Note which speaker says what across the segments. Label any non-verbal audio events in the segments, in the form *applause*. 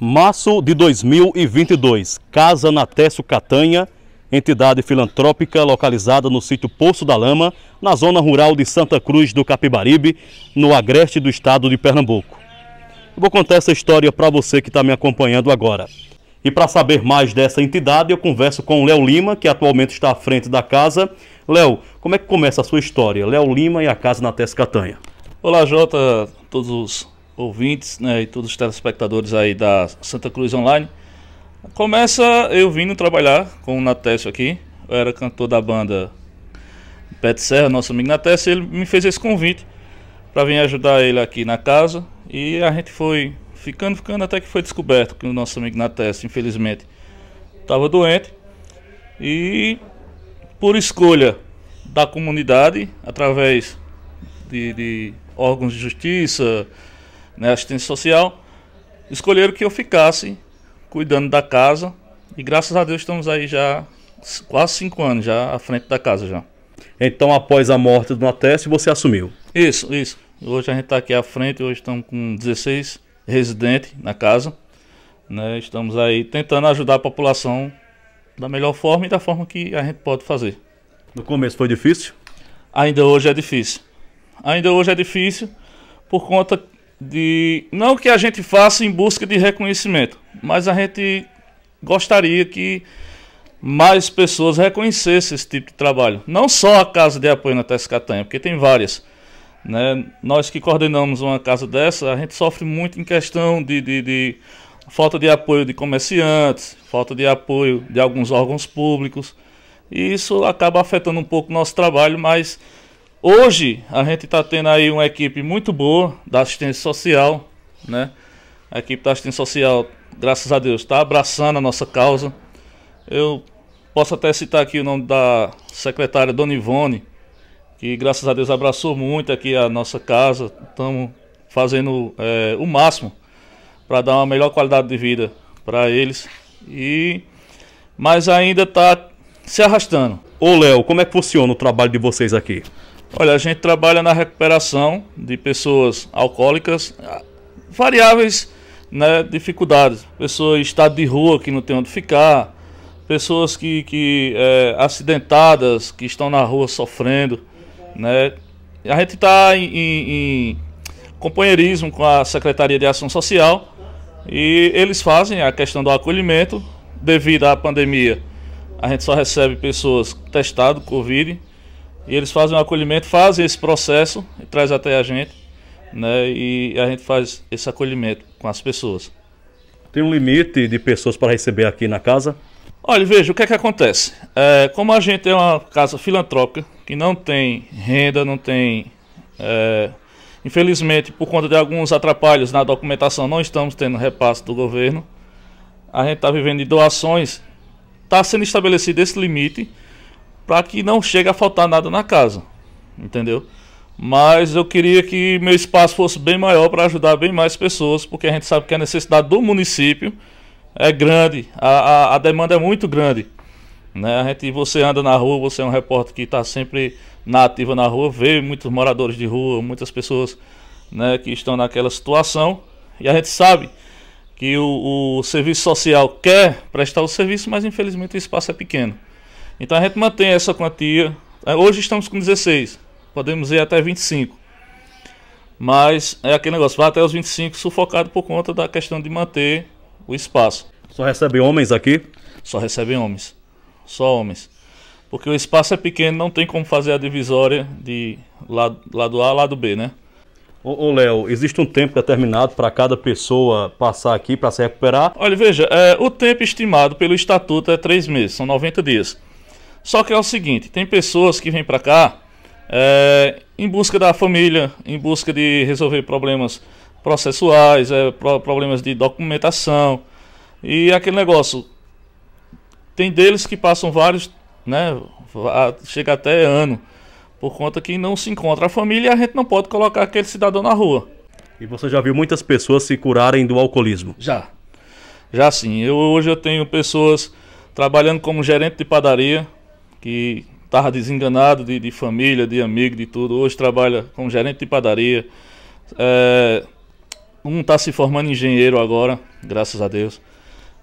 Speaker 1: Março de 2022, Casa Natécio Catanha, entidade filantrópica localizada no sítio Poço da Lama, na zona rural de Santa Cruz do Capibaribe, no agreste do estado de Pernambuco. Eu vou contar essa história para você que está me acompanhando agora. E para saber mais dessa entidade, eu converso com o Léo Lima, que atualmente está à frente da casa. Léo, como é que começa a sua história? Léo Lima e a casa Natécio Catanha.
Speaker 2: Olá, Jota, todos os ouvintes né, e todos os telespectadores aí da Santa Cruz Online. Começa eu vindo trabalhar com o Natécio aqui. Eu era cantor da banda Pet Serra, nosso amigo Natécio. Ele me fez esse convite para vir ajudar ele aqui na casa. E a gente foi ficando, ficando, até que foi descoberto que o nosso amigo Natécio, infelizmente, estava doente. E por escolha da comunidade, através de, de órgãos de justiça, né, assistência social, escolheram que eu ficasse cuidando da casa. E graças a Deus estamos aí já quase cinco anos já à frente da casa já. Então após a morte do Nateste você assumiu? Isso, isso. Hoje a gente está aqui à frente, hoje estamos com 16 residentes na casa. Né? Estamos aí tentando ajudar a população da melhor forma e da forma que a gente pode fazer. No começo foi difícil? Ainda hoje é difícil. Ainda hoje é difícil por conta de não que a gente faça em busca de reconhecimento, mas a gente gostaria que mais pessoas reconhecessem esse tipo de trabalho. Não só a casa de apoio na Tescatanha, porque tem várias. Né? Nós que coordenamos uma casa dessa, a gente sofre muito em questão de, de, de falta de apoio de comerciantes, falta de apoio de alguns órgãos públicos. E isso acaba afetando um pouco o nosso trabalho, mas Hoje a gente está tendo aí uma equipe muito boa da assistência social, né? A equipe da assistência social, graças a Deus, está abraçando a nossa causa. Eu posso até citar aqui o nome da secretária Dona Ivone, que graças a Deus abraçou muito aqui a nossa casa. Estamos fazendo é, o máximo para dar uma melhor qualidade de vida para eles. E mas ainda está se arrastando. Ô Léo, como é que funciona o trabalho de vocês aqui? Olha, a gente trabalha na recuperação de pessoas alcoólicas, ah, variáveis né, dificuldades. pessoas em estado de rua que não tem onde ficar, pessoas que, que é, acidentadas, que estão na rua sofrendo. Né? A gente está em, em, em companheirismo com a Secretaria de Ação Social e eles fazem a questão do acolhimento. Devido à pandemia, a gente só recebe pessoas testadas, Covid, e eles fazem o acolhimento, fazem esse processo e traz até a gente, né? E a gente faz esse acolhimento com as pessoas. Tem um limite de pessoas para receber aqui na casa? Olha, veja, o que é que acontece? É, como a gente é uma casa filantrópica, que não tem renda, não tem. É, infelizmente, por conta de alguns atrapalhos na documentação, não estamos tendo repasse do governo. A gente está vivendo de doações. Está sendo estabelecido esse limite para que não chegue a faltar nada na casa, entendeu? Mas eu queria que meu espaço fosse bem maior para ajudar bem mais pessoas, porque a gente sabe que a necessidade do município é grande, a, a, a demanda é muito grande. Né? A gente, você anda na rua, você é um repórter que está sempre na ativa na rua, vê muitos moradores de rua, muitas pessoas né, que estão naquela situação. E a gente sabe que o, o serviço social quer prestar o serviço, mas infelizmente o espaço é pequeno. Então a gente mantém essa quantia. É, hoje estamos com 16, podemos ir até 25. Mas é aquele negócio, vai até os 25 sufocado por conta da questão de manter o espaço. Só recebe homens aqui? Só recebe homens. Só homens. Porque o espaço é pequeno, não tem como fazer a divisória de lado, lado A, lado B, né?
Speaker 1: Ô, ô Léo, existe um tempo é determinado para cada pessoa passar aqui para se
Speaker 2: recuperar? Olha, veja, é, o tempo estimado pelo estatuto é três meses, são 90 dias. Só que é o seguinte, tem pessoas que vêm para cá é, em busca da família, em busca de resolver problemas processuais, é, problemas de documentação e aquele negócio. Tem deles que passam vários, né, chega até ano, por conta que não se encontra a família e a gente não pode colocar aquele cidadão na rua.
Speaker 1: E você já viu muitas pessoas se curarem do alcoolismo?
Speaker 2: Já. Já sim. Eu, hoje eu tenho pessoas trabalhando como gerente de padaria, que estava desenganado de, de, família, de amigo, de tudo. Hoje trabalha como gerente de padaria. É, um está se formando engenheiro agora, graças a Deus.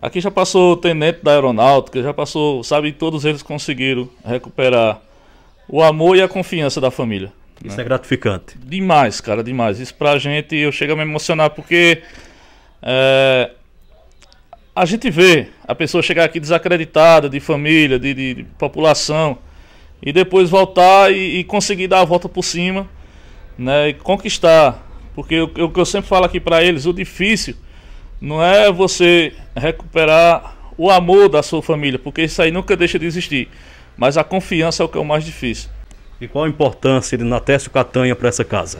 Speaker 2: Aqui já passou o tenente da aeronáutica, já passou, sabe, todos eles conseguiram recuperar o amor e a confiança da família. Isso né? é gratificante. Demais, cara, demais. Isso pra gente, eu chego a me emocionar porque é, a gente vê a pessoa chegar aqui desacreditada de família, de, de, de população, e depois voltar e, e, conseguir dar a volta por cima, né, e conquistar. Porque o, o que eu sempre falo aqui para eles, o difícil não é você recuperar o amor da sua família, porque isso aí nunca deixa de existir, mas a confiança é o que é o mais difícil. E qual a importância de Natécio Catanha para essa casa?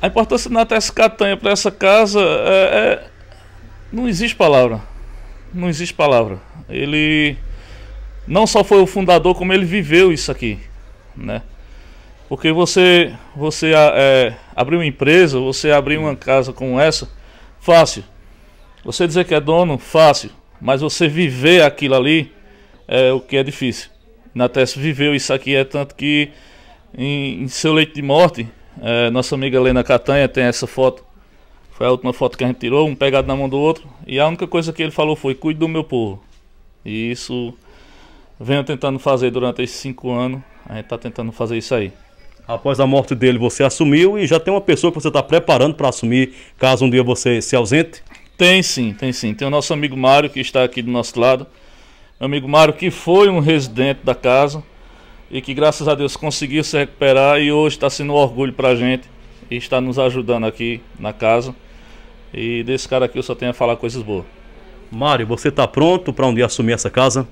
Speaker 2: A importância de Natécio Catanha para essa casa é, é... não existe palavra não existe palavra. Ele não só foi o fundador, como ele viveu isso aqui, né? Porque você, você ah, é, abrir uma empresa, você abrir uma casa como essa, fácil. Você dizer que é dono, fácil. Mas você viver aquilo ali é o que é difícil. Nates viveu isso aqui, é tanto que em, em seu leito de morte, é, nossa amiga Helena Catanha tem essa foto foi a última foto que a gente tirou, um pegado na mão do outro. E a única coisa que ele falou foi: cuide do meu povo. E isso venho tentando fazer durante esses cinco anos. A gente está tentando fazer isso aí. Após a morte dele, você assumiu e já tem uma pessoa que você está preparando para assumir caso um dia você se ausente? Tem sim, tem sim. Tem o nosso amigo Mário que está aqui do nosso lado. Meu amigo Mário, que foi um residente da casa e que graças a Deus conseguiu se recuperar e hoje está sendo um orgulho para a gente e está nos ajudando aqui na casa. E desse cara aqui eu só tenho a falar coisas boas. Mário, você está pronto para um dia assumir essa casa?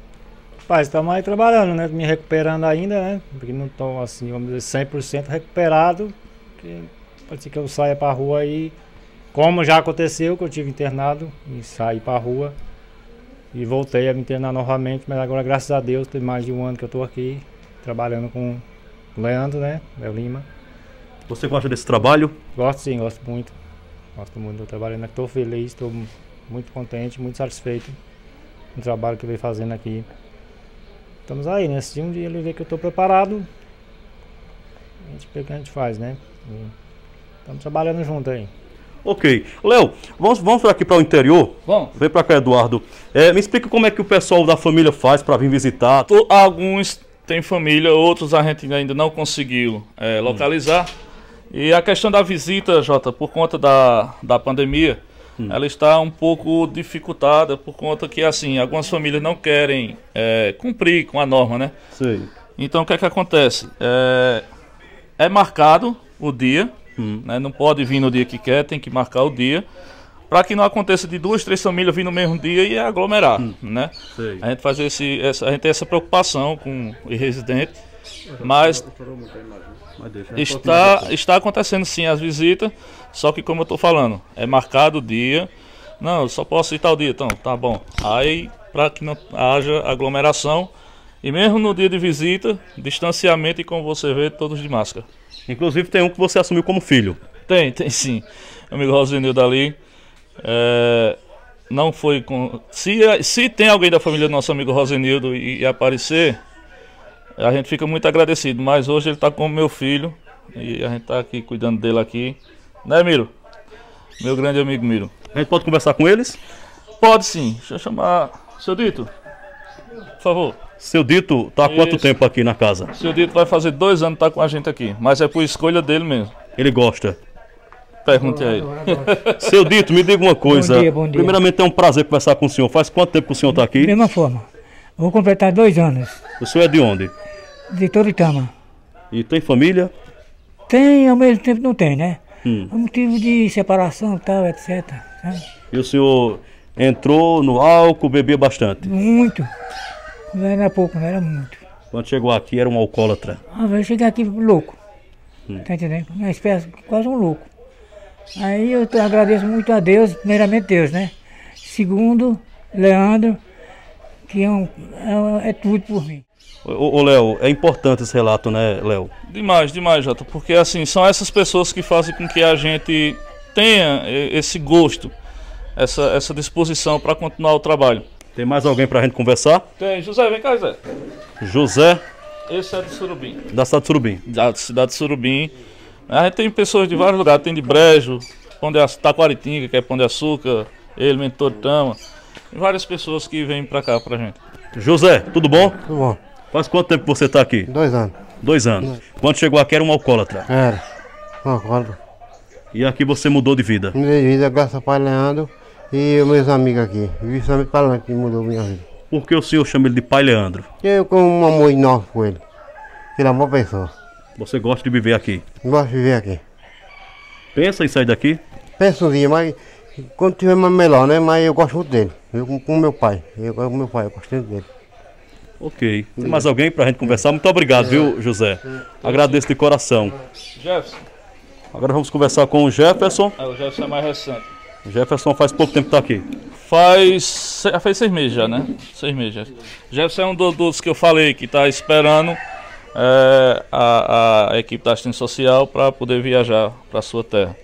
Speaker 2: Rapaz, estamos aí trabalhando, né? Me
Speaker 3: recuperando ainda, né? Porque não estou, assim, vamos dizer, 100% recuperado. Que pode ser que eu saia para a rua aí. Como já aconteceu, que eu tive internado e saí para a
Speaker 2: rua. E voltei a me internar novamente, mas agora, graças a Deus, tem mais de um ano que eu estou aqui trabalhando com o Leandro, né? Léo Lima. Você gosta desse trabalho? Gosto sim, gosto muito gosto muito mundo trabalhando aqui. Estou feliz, estou muito contente, muito satisfeito com o trabalho que vem fazendo aqui. Estamos aí, né? Se um dia ele vê que eu estou preparado, a gente vê o que a gente faz, né? E estamos trabalhando junto aí.
Speaker 1: Ok. Léo, vamos, vamos aqui para o interior? Vamos. Vem para cá, Eduardo. É, me explica como é que o pessoal da família faz para vir visitar. Alguns
Speaker 2: têm família, outros a gente ainda não conseguiu é, localizar. Hum. E a questão da visita, Jota, por conta da, da pandemia, hum. ela está um pouco dificultada por conta que, assim, algumas famílias não querem é, cumprir com a norma, né? Sim. Então, o que é que acontece? É, é marcado o dia, hum. né? não pode vir no dia que quer, tem que marcar o dia, para que não aconteça de duas, três famílias vir no mesmo dia e aglomerar, hum. né? Sim. A gente faz esse, essa, a gente tem essa preocupação com o residente mas
Speaker 3: está,
Speaker 2: está acontecendo sim as visitas, só que como eu estou falando, é marcado o dia. Não, só posso ir tal dia, então, tá bom. Aí, para que não haja aglomeração, e mesmo no dia de visita, distanciamento e como você vê, todos de máscara. Inclusive tem um que você assumiu como filho. Tem, tem sim. amigo Rosenildo ali. É, não foi com. Se, é, se tem alguém da família do nosso amigo Rosenildo e, e aparecer, a gente fica muito agradecido, mas hoje ele está com meu filho e a gente está aqui cuidando dele aqui. Né, Miro? Meu grande amigo Miro. A gente pode conversar com eles? Pode sim. Deixa eu chamar. Seu Dito, por favor. Seu Dito está há quanto tempo
Speaker 1: aqui na casa? Seu
Speaker 2: Dito vai fazer dois anos que tá com a gente aqui, mas é por escolha dele mesmo. Ele gosta? Pergunte a ele.
Speaker 1: *laughs* Seu Dito, me diga uma coisa. Bom dia, bom dia. Primeiramente é um prazer conversar com o senhor. Faz quanto tempo que o senhor está aqui? Mesma forma.
Speaker 3: Vou completar dois anos.
Speaker 1: O senhor é de onde?
Speaker 3: de Toritama.
Speaker 1: E tem família?
Speaker 3: Tem, ao mesmo tempo não tem, né? Hum. motivo de separação e tal, etc. Sabe?
Speaker 1: E o senhor entrou no álcool, bebia bastante?
Speaker 3: Muito. Não era pouco, não era muito.
Speaker 1: Quando chegou aqui era um alcoólatra?
Speaker 3: Ah, eu cheguei aqui louco. Hum. Tá entendendo? Uma espécie, quase um louco. Aí eu agradeço muito a Deus, primeiramente Deus, né? Segundo, Leandro, é, é tudo por mim.
Speaker 2: Ô, Léo, é importante esse relato, né, Léo? Demais, demais, Jota, porque assim, são essas pessoas que fazem com que a gente tenha esse gosto, essa, essa disposição para continuar o trabalho. Tem mais alguém para a gente conversar? Tem, José, vem cá, José. José? Esse é do Surubim. Da cidade de Surubim. Da cidade de Surubim. A gente tem pessoas de vários lugares, tem de Brejo, Açúcar, Taquaritinga, que é Pão de Açúcar, ele, Mentor Tama várias pessoas que vêm para cá pra gente.
Speaker 1: José, tudo bom? Tudo bom. Faz quanto tempo você tá aqui? Dois anos. Dois anos.
Speaker 2: Quando chegou aqui era um alcoólatra?
Speaker 3: Era. Um alcoólatra.
Speaker 1: E aqui você mudou de vida?
Speaker 3: Mudei de vida, graças a pai Leandro e meus amigos aqui. Principalmente pai Leandro que mudou minha vida.
Speaker 1: Por que o senhor chama ele de pai Leandro?
Speaker 3: Eu com um amor enorme com ele. Ele é uma boa pessoa.
Speaker 1: Você gosta de viver aqui?
Speaker 3: Gosto de viver aqui.
Speaker 1: Pensa em sair daqui?
Speaker 3: Penso um dia, mas quando tiver melhor, né? Mas eu gosto muito dele. Eu com meu pai. Eu com meu pai, eu gosto muito dele. Ok. Tem mais
Speaker 1: alguém para a gente conversar? Muito obrigado, viu, José?
Speaker 3: Agradeço de coração.
Speaker 2: Jefferson.
Speaker 3: Agora vamos
Speaker 1: conversar com o Jefferson.
Speaker 2: É, o Jefferson é mais recente.
Speaker 1: O Jefferson faz pouco tempo que está aqui.
Speaker 2: Faz. Ah, faz seis meses já, né? Seis meses já. Jefferson é um dos que eu falei que está esperando é, a, a equipe da assistência social para poder viajar para sua terra.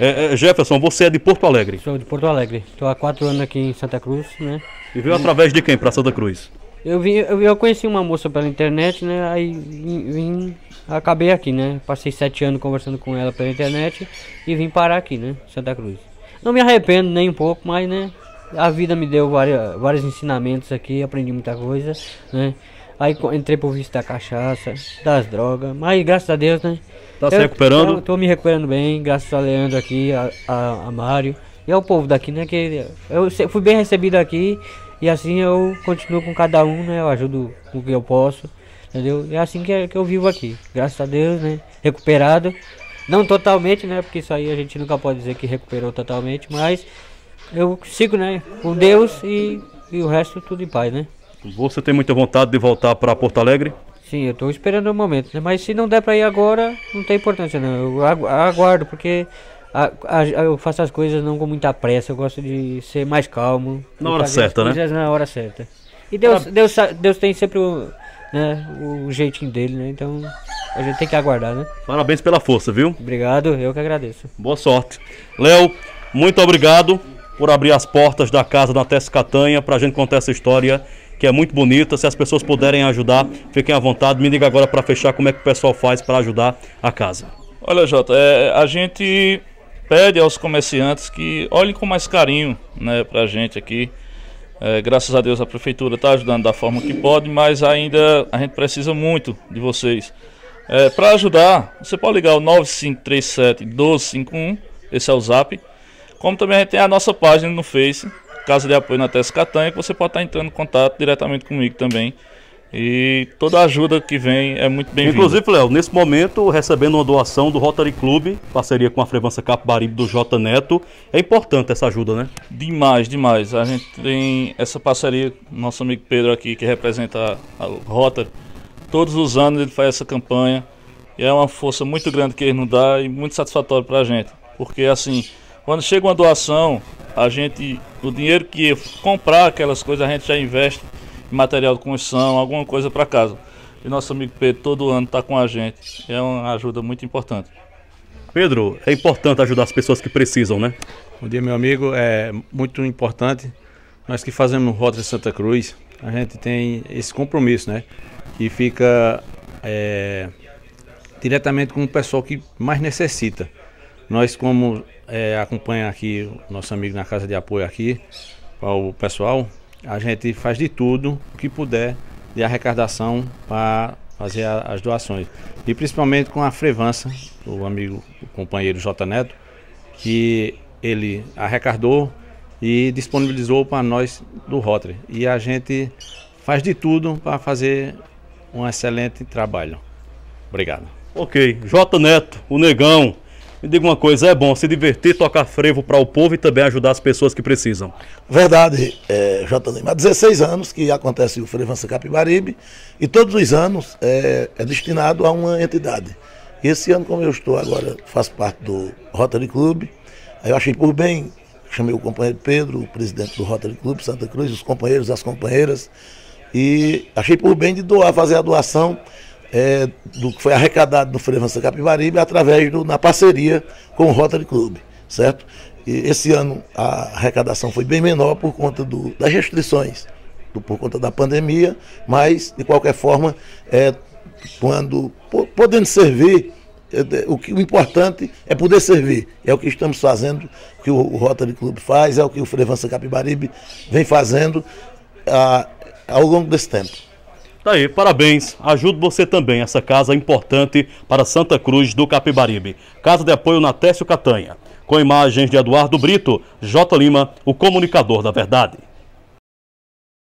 Speaker 2: É, é, Jefferson,
Speaker 3: você é de Porto Alegre? Sou de Porto Alegre. Estou há quatro anos aqui em Santa Cruz, né? E veio através de quem para Santa Cruz? Eu, vim, eu, eu, conheci uma moça pela internet, né? Aí vim, vim, acabei aqui, né? Passei sete anos conversando com ela pela internet e vim parar aqui, né? Santa Cruz. Não me arrependo nem um pouco, mas, né? A vida me deu várias, vários ensinamentos aqui, aprendi muita coisa, né? Aí entrei pro vício da cachaça, das drogas. Mas graças a Deus, né? Tá eu, se recuperando? tô me recuperando bem, graças a Leandro aqui, a, a, a Mário. E ao povo daqui, né? Que eu fui bem recebido aqui. E assim eu continuo com cada um, né? Eu ajudo o que eu posso. Entendeu? E é assim que, que eu vivo aqui. Graças a Deus, né? Recuperado. Não totalmente, né? Porque isso aí a gente nunca pode dizer que recuperou totalmente, mas eu sigo, né? Com Deus e, e o resto tudo em paz, né? Você tem muita vontade de voltar para Porto Alegre? Sim, eu estou esperando o momento, né? mas se não der para ir agora, não tem importância não. Eu aguardo, porque a, a, eu faço as coisas não com muita pressa, eu gosto de ser mais calmo. Na hora certa, né? Na hora certa. E Deus, Deus, Deus tem sempre o, né, o jeitinho dele, né? Então a gente tem que aguardar, né? Parabéns pela força, viu? Obrigado, eu que
Speaker 1: agradeço. Boa sorte. Léo, muito obrigado por abrir as portas da casa da Tess Catanha para a gente contar essa história que é muito bonita. Se as pessoas puderem ajudar, fiquem à vontade. Me diga agora para fechar como é que o pessoal faz para ajudar a casa.
Speaker 2: Olha, Jota, é, a gente pede aos comerciantes que olhem com mais carinho né, para a gente aqui. É, graças a Deus a prefeitura está ajudando da forma que pode, mas ainda a gente precisa muito de vocês. É, para ajudar, você pode ligar o 9537 1251, esse é o zap. Como também a gente tem a nossa página no Face, Casa de Apoio na Tese Catanha, que você pode estar entrando em contato diretamente comigo também. E toda ajuda que vem é muito bem-vinda. Inclusive,
Speaker 1: Léo, nesse momento, recebendo uma doação do Rotary Club, parceria com a Frevança Capibaribe do J Neto, é importante essa ajuda, né?
Speaker 2: Demais, demais. A gente tem essa parceria, nosso amigo Pedro aqui, que representa a Rotary, todos os anos ele faz essa campanha e é uma força muito grande que ele nos dá e muito satisfatório para a gente, porque assim quando chega uma doação, a gente, o dinheiro que comprar aquelas coisas, a gente já investe em material de construção, alguma coisa para casa. E nosso amigo Pedro todo ano está com a gente. É uma ajuda muito importante.
Speaker 1: Pedro, é importante ajudar as pessoas que precisam, né? Bom dia, meu amigo. É muito importante.
Speaker 2: Nós que fazemos Rota de Santa Cruz, a gente tem esse compromisso, né? E fica é, diretamente com o pessoal que mais necessita. Nós, como é, acompanha aqui nosso amigo na casa de apoio aqui, para o pessoal, a gente faz de tudo o que puder de arrecadação para fazer a, as doações. E principalmente com a Frevança, o amigo, o companheiro J Neto, que ele arrecadou e disponibilizou para nós do Rotary. E a gente faz de tudo para fazer um excelente trabalho. Obrigado.
Speaker 1: Ok, J Neto, o negão. Me diga uma coisa, é bom se divertir, tocar frevo para o povo e também ajudar as pessoas que precisam.
Speaker 2: Verdade, é, J. Há 16 anos que acontece o Frevança Capibaribe e todos os anos é, é, destinado a uma entidade. E Esse ano, como eu estou agora, faço parte do Rotary Club, eu achei por bem, chamei o companheiro Pedro, o presidente do Rotary Club Santa Cruz, os companheiros, as companheiras, e achei por bem de doar, fazer a doação é, do que foi arrecadado no Frevança Capibaribe através do, na parceria com o Rotary Club, certo? E esse ano a arrecadação foi bem menor por conta do, das restrições, do, por conta da pandemia, mas de qualquer forma, é, quando podendo servir é, o, que, o importante é poder servir. É o que estamos fazendo, o que o Rotary Club faz, é o que o Frevança Capibaribe vem fazendo a, ah, ao longo desse tempo. Tá aí, parabéns.
Speaker 1: Ajudo você também. Essa casa é importante para Santa Cruz do Capibaribe. Casa de apoio na Tessio Catanha. Com imagens de Eduardo Brito, J. Lima, o comunicador da verdade.